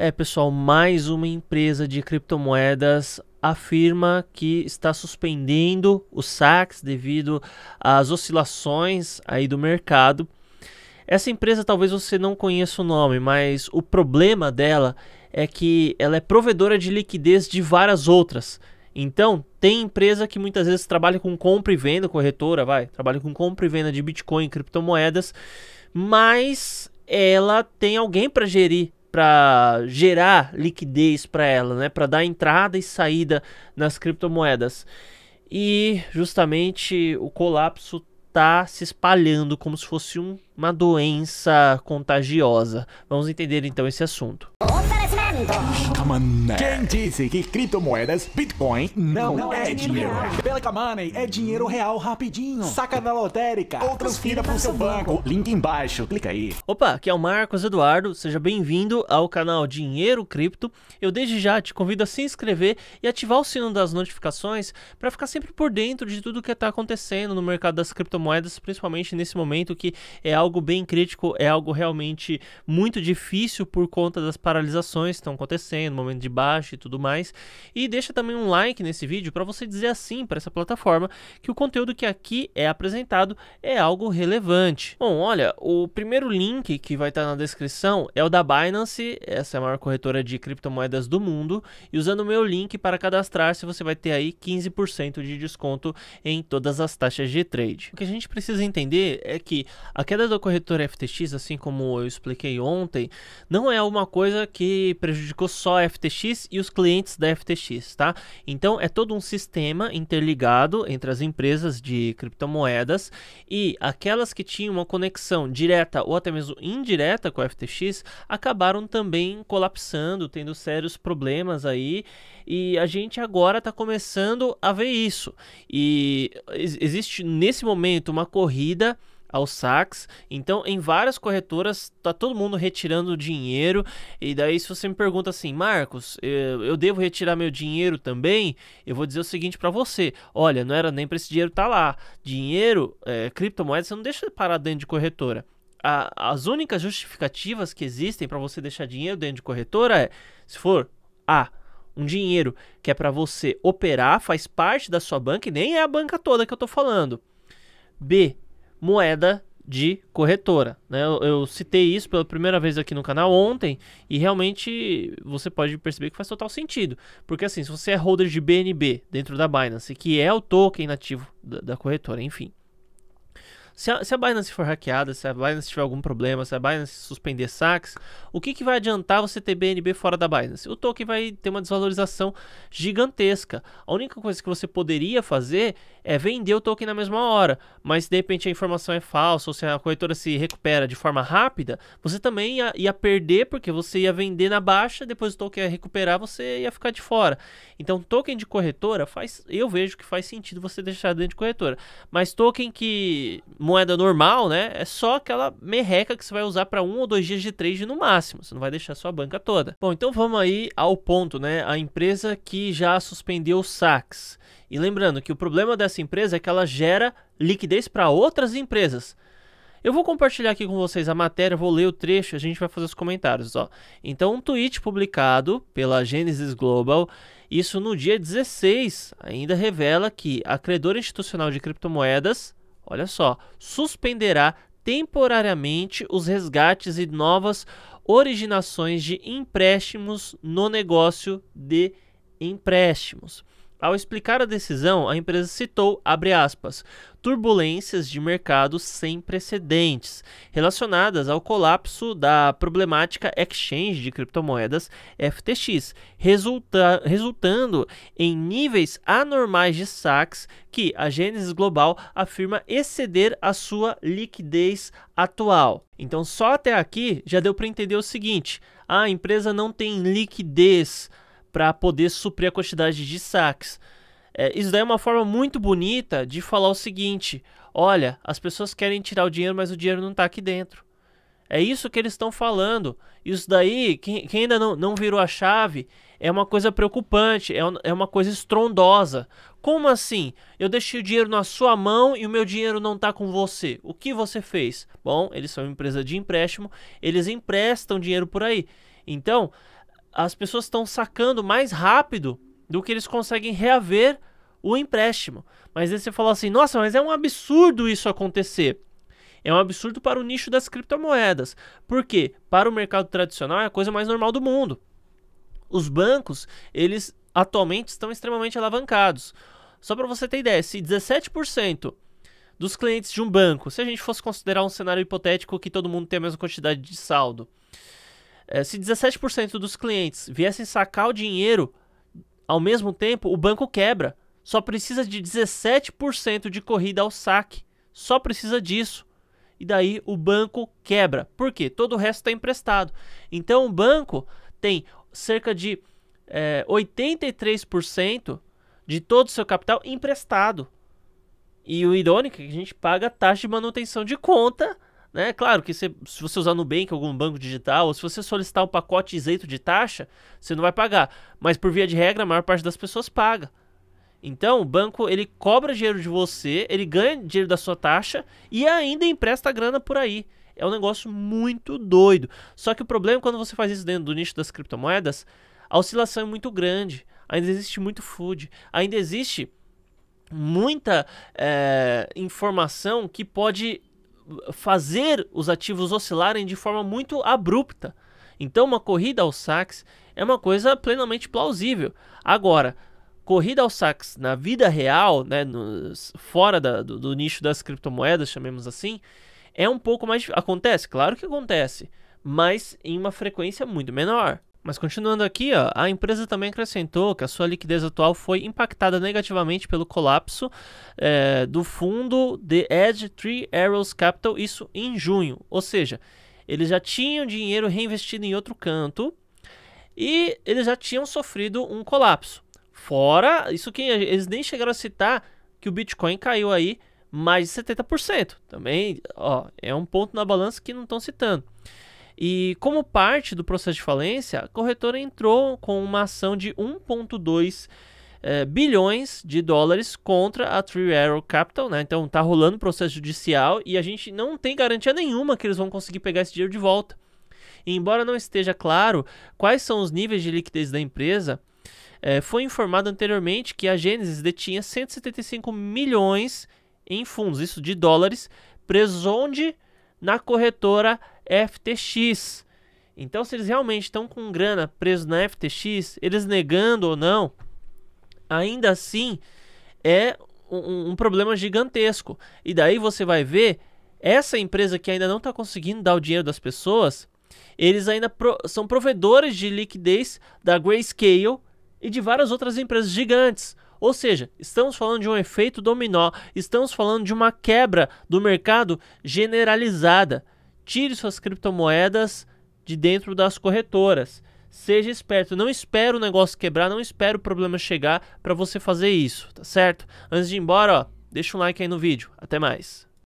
É, pessoal, mais uma empresa de criptomoedas afirma que está suspendendo os saques devido às oscilações aí do mercado. Essa empresa talvez você não conheça o nome, mas o problema dela é que ela é provedora de liquidez de várias outras. Então, tem empresa que muitas vezes trabalha com compra e venda, corretora, vai, trabalha com compra e venda de Bitcoin, criptomoedas, mas ela tem alguém para gerir para gerar liquidez para ela, né, para dar entrada e saída nas criptomoedas. E justamente o colapso está se espalhando como se fosse um, uma doença contagiosa. Vamos entender então esse assunto. Opa! Quem disse que criptomoedas, Bitcoin, não, não é, é dinheiro? dinheiro. Belka Money é dinheiro real rapidinho. Saca na lotérica ou transfira para o seu banco. banco. Link embaixo, clica aí. Opa, aqui é o Marcos Eduardo, seja bem-vindo ao canal Dinheiro Cripto. Eu desde já te convido a se inscrever e ativar o sino das notificações para ficar sempre por dentro de tudo que está acontecendo no mercado das criptomoedas, principalmente nesse momento que é algo bem crítico, é algo realmente muito difícil por conta das paralisações então, estão acontecendo, momento de baixa e tudo mais. E deixa também um like nesse vídeo para você dizer assim para essa plataforma que o conteúdo que aqui é apresentado é algo relevante. Bom, olha, o primeiro link que vai estar tá na descrição é o da Binance, essa é a maior corretora de criptomoedas do mundo, e usando o meu link para cadastrar-se, você vai ter aí 15% de desconto em todas as taxas de trade. O que a gente precisa entender é que a queda da corretora FTX, assim como eu expliquei ontem, não é uma coisa que prejudica prejudicou só a FTX e os clientes da FTX, tá? Então é todo um sistema interligado entre as empresas de criptomoedas e aquelas que tinham uma conexão direta ou até mesmo indireta com a FTX acabaram também colapsando, tendo sérios problemas aí. E a gente agora está começando a ver isso. E existe nesse momento uma corrida ao sax. Então, em várias corretoras, tá todo mundo retirando dinheiro. E daí, se você me pergunta assim, Marcos, eu, eh, eu devo retirar meu dinheiro também? Eu vou dizer o seguinte para você: olha, não era nem para esse dinheiro estar tá lá. Dinheiro, é, criptomoeda, você não deixa parar dentro de corretora. A, as únicas justificativas que existem para você deixar dinheiro dentro de corretora é se for A um dinheiro que é para você operar, faz parte da sua banca e nem é a banca toda que eu tô falando. B, moeda de corretora. Né? Eu, eu, citei isso pela primeira vez aqui no canal ontem e realmente você pode perceber que faz total sentido. Porque assim, se você é holder de BNB dentro da Binance, que é o token nativo da, da corretora, enfim, se a, se a Binance for hackeada, se a Binance tiver algum problema, se a Binance suspender saques, o que, que vai adiantar você ter BNB fora da Binance? O token vai ter uma desvalorização gigantesca. A única coisa que você poderia fazer é vender o token na mesma hora, mas se de repente a informação é falsa ou se a corretora se recupera de forma rápida, você também ia, ia perder porque você ia vender na baixa, depois o token ia recuperar, você ia ficar de fora. Então, token de corretora faz, eu vejo que faz sentido você deixar dentro de corretora, mas token que moeda normal, né, é só aquela merreca que você vai usar para um ou dois dias de trade no máximo. Você não vai deixar sua banca toda. Bom, então vamos aí ao ponto, né? A empresa que já suspendeu os saques. E lembrando que o problema dessa empresa é que ela gera liquidez para outras empresas. Eu vou compartilhar aqui com vocês a matéria, vou ler o trecho, a gente vai fazer os comentários, ó. Então, um tweet publicado pela Genesis Global, isso no dia 16, ainda revela que a credora institucional de criptomoedas olha só, suspenderá temporariamente os resgates e novas originações de empréstimos no negócio de empréstimos. Ao explicar a decisão, a empresa citou, aspas, turbulências de mercado sem precedentes relacionadas ao colapso da problemática exchange de criptomoedas FTX, resulta resultando em níveis anormais de saques que a Gênesis Global afirma exceder a sua liquidez atual. Então, só até aqui já deu para entender o seguinte: ah, a empresa não tem liquidez para poder suprir a quantidade de saques. É, isso daí é uma forma muito bonita de falar o seguinte: olha, as pessoas querem tirar o dinheiro, mas o dinheiro não está aqui dentro. É isso que eles estão falando. Isso daí, quem, quem ainda não, não virou a chave, é uma coisa preocupante, é, é uma coisa estrondosa. Como assim? Eu deixei o dinheiro na sua mão e o meu dinheiro não está com você. O que você fez? Bom, eles são uma empresa de empréstimo, eles emprestam dinheiro por aí. Então, as pessoas estão sacando mais rápido do que eles conseguem reaver o empréstimo. Mas aí você falou assim: nossa, mas é um absurdo isso acontecer. É um absurdo para o nicho das criptomoedas. porque Para o mercado tradicional é a coisa mais normal do mundo. Os bancos, eles atualmente estão extremamente alavancados. Só para você ter ideia, se 17% dos clientes de um banco, se a gente fosse considerar um cenário hipotético que todo mundo tem a mesma quantidade de saldo, eh, se 17% dos clientes viessem sacar o dinheiro ao mesmo tempo, o banco quebra. Só precisa de 17% de corrida ao saque. Só precisa disso. E daí o banco quebra. Por quê? Todo o resto está emprestado. Então o banco tem cerca de é, eh, 83% de todo o seu capital emprestado. E o irônico é que a gente paga taxa de manutenção de conta né? Claro que se, se você usar Nubank, algum banco digital, ou se você solicitar um pacote isento de taxa, você não vai pagar. Mas por via de regra, a maior parte das pessoas paga. Então, o banco ele cobra dinheiro de você, ele ganha dinheiro da sua taxa e ainda empresta grana por aí. É um negócio muito doido. Só que o problema é quando você faz isso dentro do nicho das criptomoedas, a oscilação é muito grande. Ainda existe muito food. Ainda existe muita é, informação que pode fazer os ativos oscilarem de forma muito abrupta. Então, uma corrida ao sax é uma coisa plenamente plausível. Agora, corrida ao sax na vida real, né, no, fora da, do, do, nicho das criptomoedas, chamemos assim, é um pouco mais. Acontece? Claro que acontece, mas em uma frequência muito menor. Mas continuando aqui, ó, a empresa também acrescentou que a sua liquidez atual foi impactada negativamente pelo colapso é, do fundo The Edge Three Arrows Capital, isso em junho. Ou seja, eles já tinham dinheiro reinvestido em outro canto e eles já tinham sofrido um colapso. Fora, isso que eles nem chegaram a citar que o Bitcoin caiu aí mais de 70%. Também ó, é um ponto na balança que não estão citando. E como parte do processo de falência, a corretora entrou com uma ação de 1,2 eh, bilhões de dólares contra a Three Arrow Capital, né? Então está rolando o processo judicial e a gente não tem garantia nenhuma que eles vão conseguir pegar esse dinheiro de volta. E embora não esteja claro quais são os níveis de liquidez da empresa, eh, foi informado anteriormente que a Gênesis detinha 175 milhões em fundos, isso de dólares, preso onde na corretora FTX. Então, se eles realmente estão com grana preso na FTX, eles negando ou não, ainda assim é um, um problema gigantesco. E daí você vai ver essa empresa que ainda não está conseguindo dar o dinheiro das pessoas, eles ainda pro são provedores de liquidez da Grayscale e de várias outras empresas gigantes. Ou seja, estamos falando de um efeito dominó, estamos falando de uma quebra do mercado generalizada. Tire suas criptomoedas de dentro das corretoras. Seja esperto, não espere o negócio quebrar, não espere o problema chegar para você fazer isso, tá certo? Antes de ir embora, ó, deixa um like aí no vídeo. Até mais.